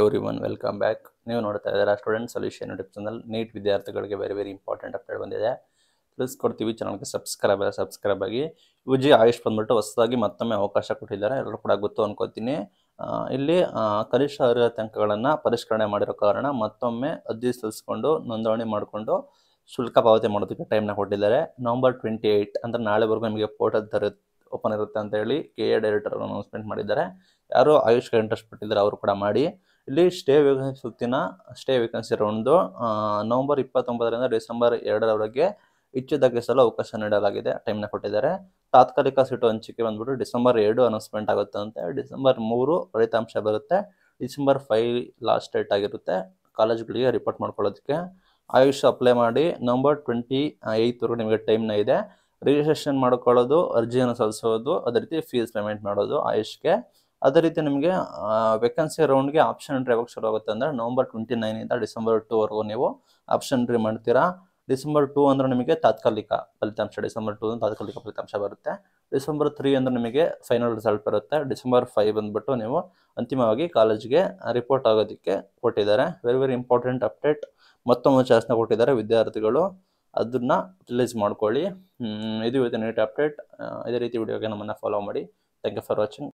every one welcome back ನೀವು ನೋಡ್ತಾ ಇದ್ದೀರಾ student solution YouTube channel NEET ವಿದ್ಯಾರ್ಥಿಗಳಿಗೆ ವೆರಿ ವೆರಿ ಇಂಪಾರ್ಟೆಂಟ್ ಅಪ್ಡೇಟ್ ಬಂದಿದೆ ತಿಳಿಸ್ಕೊಡ್ತೀವಿ ಚಾನಲ್ಗೆ ಸಬ್ಸ್ಕ್ರೈಬ್ ಸಬ್ಸ್ಕ್ರೈಬ್ ಆಗಿ ಯು ಜಿ ಆಯುಷ್ ಬಂದ್ಬಿಟ್ಟು ಹೊಸದಾಗಿ ಮತ್ತೊಮ್ಮೆ ಅವಕಾಶ ಕೊಟ್ಟಿದ್ದಾರೆ ಎಲ್ಲರೂ ಕೂಡ ಗೊತ್ತು ಅನ್ಕೋತೀನಿ ಇಲ್ಲಿ ಕನಿಷ್ಠ ಅರ್ಹತೆ ಅಂಕಗಳನ್ನು ಪರಿಷ್ಕರಣೆ ಮಾಡಿರೋ ಕಾರಣ ಮತ್ತೊಮ್ಮೆ ಅರ್ಜಿ ಸಲ್ಲಿಸ್ಕೊಂಡು ನೋಂದಣಿ ಮಾಡಿಕೊಂಡು ಶುಲ್ಕ ಪಾವತಿ ಮಾಡೋದಕ್ಕೆ ಟೈಮ್ನ ಕೊಟ್ಟಿದ್ದಾರೆ ನವಂಬರ್ ಟ್ವೆಂಟಿ ಏಯ್ಟ್ ಅಂದರೆ ನಾಳೆವರೆಗೂ ನಿಮಗೆ ಪೋರ್ಟಲ್ ತರ ಓಪನ್ ಇರುತ್ತೆ ಅಂತ ಹೇಳಿ ಕೆ ಎ ಡೈರೆಕ್ಟರ್ ಅನೌನ್ಸ್ಮೆಂಟ್ ಮಾಡಿದ್ದಾರೆ ಯಾರು ಆಯುಷ್ಗೆ ಇಂಟ್ರೆಸ್ಟ್ ಪಟ್ಟಿದ್ದಾರೆ ಅವರು ಕೂಡ ಮಾಡಿ ಇಲ್ಲಿ ಸ್ಟೇ ವೇಕನ್ಸಿ ಸುತ್ತಿನ ಸ್ಟೇ ವೇಕೆನ್ಸಿ ರೌಂಡು ನವಂಬರ್ ಇಪ್ಪತ್ತೊಂಬತ್ತರಿಂದ ಡಿಸೆಂಬರ್ ಎರಡರವರೆಗೆ ಹೆಚ್ಚು ಸಲ ಅವಕಾಶ ನೀಡಲಾಗಿದೆ ಟೈಮ್ನ ಕೊಟ್ಟಿದ್ದಾರೆ ತಾತ್ಕಾಲಿಕ ಸೀಟು ಹಂಚಿಕೆ ಬಂದ್ಬಿಟ್ಟು ಡಿಸೆಂಬರ್ ಎರಡು ಅನೌನ್ಸ್ಮೆಂಟ್ ಆಗುತ್ತೆ ಅಂತ ಡಿಸೆಂಬರ್ ಮೂರು ಫಲಿತಾಂಶ ಬರುತ್ತೆ ಡಿಸೆಂಬರ್ ಫೈವ್ ಲಾಸ್ಟ್ ಡೇಟ್ ಆಗಿರುತ್ತೆ ಕಾಲೇಜ್ಗಳಿಗೆ ರಿಪೋರ್ಟ್ ಮಾಡ್ಕೊಳ್ಳೋದಕ್ಕೆ ಆಯುಷ್ ಅಪ್ಲೈ ಮಾಡಿ ನವಂಬರ್ ಟ್ವೆಂಟಿ ಏಯ್ತ್ವರೆಗೂ ನಿಮಗೆ ಟೈಮ್ನ ಇದೆ ರಿಜಿಸ್ಟ್ರೇಷನ್ ಮಾಡ್ಕೊಳ್ಳೋದು ಅರ್ಜಿಯನ್ನು ಸಲ್ಲಿಸೋದು ಅದೇ ರೀತಿ ಫೀಸ್ ಪೇಮೆಂಟ್ ಮಾಡೋದು ಆಯುಷ್ಗೆ ಅದೇ ರೀತಿ ನಿಮಗೆ ವೇಕೆನ್ಸಿ ರೌಂಡ್ಗೆ ಆಪ್ಷನ್ ಎಂಟ್ರಿ ಯಾವಾಗ ಶುರು ಆಗುತ್ತೆ ಅಂದರೆ ನವಂಬರ್ ಟ್ವೆಂಟಿ ನೈನಿಂದ ಡಿಸೆಂಬರ್ ಟೂವರೆಗೂ ನೀವು ಆಪ್ಷನ್ ಎಂಟ್ರಿ ಮಾಡ್ತೀರಾ ಡಿಸೆಂಬರ್ ಟೂ ಅಂದರೆ ನಿಮಗೆ ತಾತ್ಕಾಲಿಕ ಫಲಿತಾಂಶ ಡಿಸೆಂಬರ್ ಟೂ ತಾತ್ಕಾಲಿಕ ಫಲಿತಾಂಶ ಬರುತ್ತೆ ಡಿಸೆಂಬರ್ ತ್ರೀ ಅಂದರೆ ನಿಮಗೆ ಫೈನಲ್ ರಿಸಲ್ಟ್ ಬರುತ್ತೆ ಡಿಸೆಂಬರ್ ಫೈವ್ ಬಂದುಬಿಟ್ಟು ನೀವು ಅಂತಿಮವಾಗಿ ಕಾಲೇಜ್ಗೆ ರಿಪೋರ್ಟ್ ಆಗೋದಕ್ಕೆ ಕೊಟ್ಟಿದ್ದಾರೆ ವೆರಿ ವೆರಿ ಇಂಪಾರ್ಟೆಂಟ್ ಅಪ್ಡೇಟ್ ಮತ್ತೊಮ್ಮೆ ಚಾನ್ಸ್ನ ಕೊಟ್ಟಿದ್ದಾರೆ ವಿದ್ಯಾರ್ಥಿಗಳು ಅದನ್ನು ರಿಲೀಸ್ ಮಾಡ್ಕೊಳ್ಳಿ ಇದು ಇವತ್ತಿನ ಅಪ್ಡೇಟ್ ಇದೇ ರೀತಿ ವಿಡಿಯೋಗೆ ನಮ್ಮನ್ನು ಫಾಲೋ ಮಾಡಿ ಥ್ಯಾಂಕ್ ಯು ಫಾರ್ ವಾಚಿಂಗ್